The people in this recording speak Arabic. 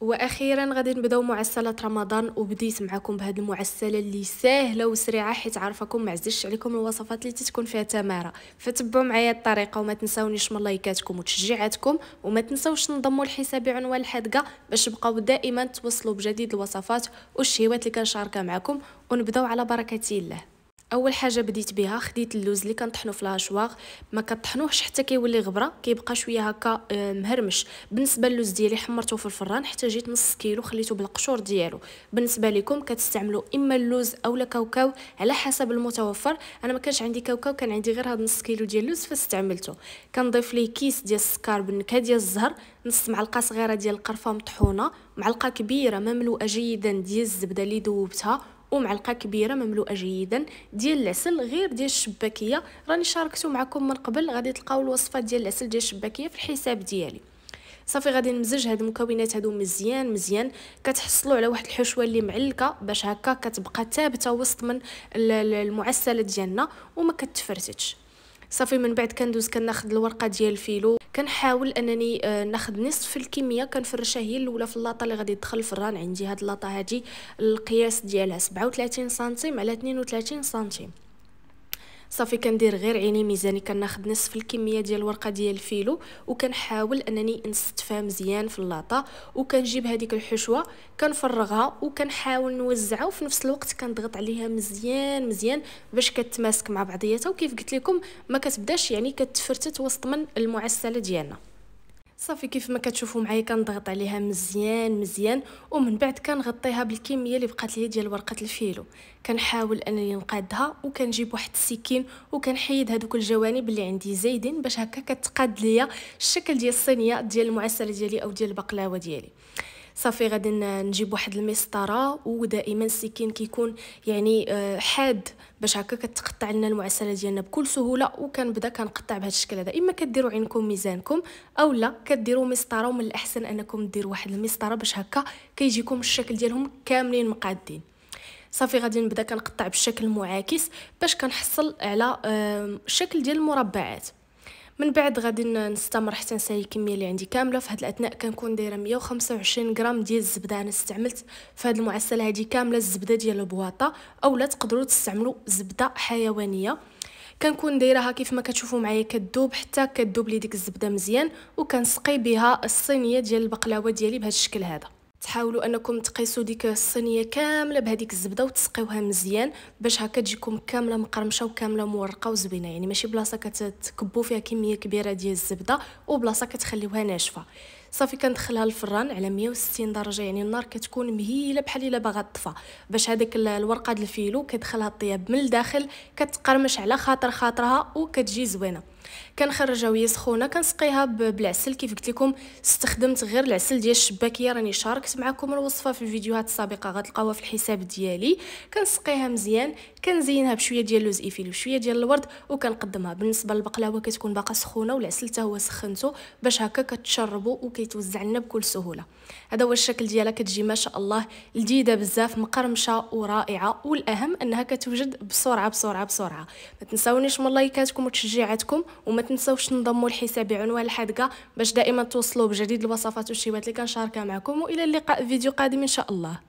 واخيرا غادي نبداو معسله رمضان وبديت معكم بهاد المعسله اللي ساهله وسريعه حيت عارفاكم معززش عليكم الوصفات اللي تتكون فيها تماره فتبعوا معايا الطريقه وما تنساونيش من لايكاتكم وتشجيعاتكم وما تنساوش تنضموا لحسابي بعنوان الحدقه باش تبقاو دائما توصلوا بجديد الوصفات والشهيوات اللي كنشاركها معكم ونبداو على بركه الله اول حاجه بديت بها خديت اللوز اللي كنطحنو في لاشواغ ما كطحنوهش حتى كيولي غبره كيبقى شويه هكا آه، مهرمش بالنسبه للوز ديالي حمرته في الفران حتى جيت نص كيلو خليته بالقشور ديالو بالنسبه لكم كتستعملوا اما اللوز اولا كاوكاو على حسب المتوفر انا ما كانش عندي كاوكاو كان عندي غير هذا نص كيلو ديال اللوز فاستعملته كنضيف ليه كيس ديال السكر بالنكهه ديال الزهر نص معلقه صغيره ديال القرفه مطحونه معلقه كبيره مملوءه جيدا ديال الزبده اللي ذوبتها ومعلقه كبيره مملوءه جيدا ديال العسل غير ديال الشباكيه راني شاركته معكم من قبل غادي تلقاو الوصفه ديال العسل ديال الشباكيه في الحساب ديالي صافي غادي نمزج هاد المكونات هادو مزيان مزيان كتحصلوا على واحد الحشوه اللي معلكه باش هكا كتبقى ثابته وسط من المعسلات ديالنا وما كتفرتش صافي من بعد كندوز كناخذ الورقه ديال الفيلو كنحاول انني آه، ناخذ نصف الكميه كنفرشها هي الاولى في اللاطه اللي غادي تدخل الفران عندي هاد اللاطه هادي القياس ديالها 37 سنتيم على 32 سنتيم صافي كندير غير عيني ميزاني كناخد نصف الكميه ديال الورقه ديال الفيلو وكنحاول انني نستفها مزيان في اللاطه وكنجيب هذيك الحشوه كنفرغها وكنحاول نوزعها وفي نفس الوقت كنضغط عليها مزيان مزيان باش كتماسك مع بعضياتها وكيف قلت لكم ما كتبداش يعني كتفرتت وسط من المعسله ديالنا صافي كيف ما كتشوفوا معايا كنضغط عليها مزيان مزيان ومن بعد كنغطيها بالكميه اللي بقات لي ديال ورقه الفيلو كنحاول انني نقادها وكنجيب واحد السكين وكنحيد هذوك الجوانب اللي عندي زايدين باش هكا كتقاد ليا الشكل ديال الصينيه ديال المعسله ديالي او ديال البقلاوه ديالي صافي غادي نجيب واحد المسطره ودائما السكين كيكون يعني آه، حاد باش هكا كتقطع لنا المعسله ديالنا بكل سهوله وكنبدا كنقطع بهذا الشكل هذا اما كديروا عينكم ميزانكم اولا كديروا مسطره ومن الاحسن انكم ديروا واحد المسطره باش هكا كيجيكم الشكل ديالهم كاملين مقادين صافي غادي نبدا كنقطع بالشكل المعاكس باش كنحصل على الشكل ديال المربعات من بعد غادي نستمر حتى نسالي الكميه اللي عندي كامله في هاد الاثناء كنكون دايره 125 غرام ديال الزبده انا استعملت في هذه المعسله هادي كامله الزبده ديال البواطه اولا تقدروا تستعملوا زبده حيوانيه كنكون دايرها كيف ما كتشوفوا معايا كدوب حتى كدوب لي ديك الزبده مزيان وكنسقي بها الصينيه ديال البقلاوه ديالي بهذا الشكل هذا تحاولوا انكم تقيسوا ديك الصينيه كامله بهذيك الزبده وتسقيوها مزيان باش هكا تجيكم كامله مقرمشه وكامله مورقه وزوينه يعني ماشي بلاصه كتكبوا فيها كميه كبيره ديال الزبده وبلاصه كتخليوها ناشفه صافي كندخلها الفران على 160 درجه يعني النار كتكون مهيله بحال الا باغا تطفى باش هذاك الورقه ديال الفيلو كدخلها الطياب من الداخل كتقرمش على خاطر خاطرها وكتجي زوينه كنخرجها وهي سخونه كنسقيها بالعسل كيف قلت لكم استخدمت غير العسل ديال الشباكيه راني شاركت معكم الوصفه في الفيديوهات السابقه غتلقاوها في الحساب ديالي كنسقيها مزيان كنزينها بشويه ديال اللوز ايفيل وشويه ديال الورد وكنقدمها بالنسبه للبقلاوه كتكون باقا سخونه والعسل حتى هو سخنته باش هكا كتشربو وكيتوزع لنا بكل سهوله هذا هو الشكل ديالها كتجي ما شاء الله لذيذه بزاف مقرمشه ورائعه والاهم انها كتوجد بسرعه بسرعه بسرعه ما تنساونيش من لايكاتكم وتشجيعاتكم وما تنسوش تنضموا لحسابي عنوان الحدقه باش دائما توصلوا بجديد الوصفات والشيوات اللي كنشاركها معكم والى اللقاء في فيديو قادم ان شاء الله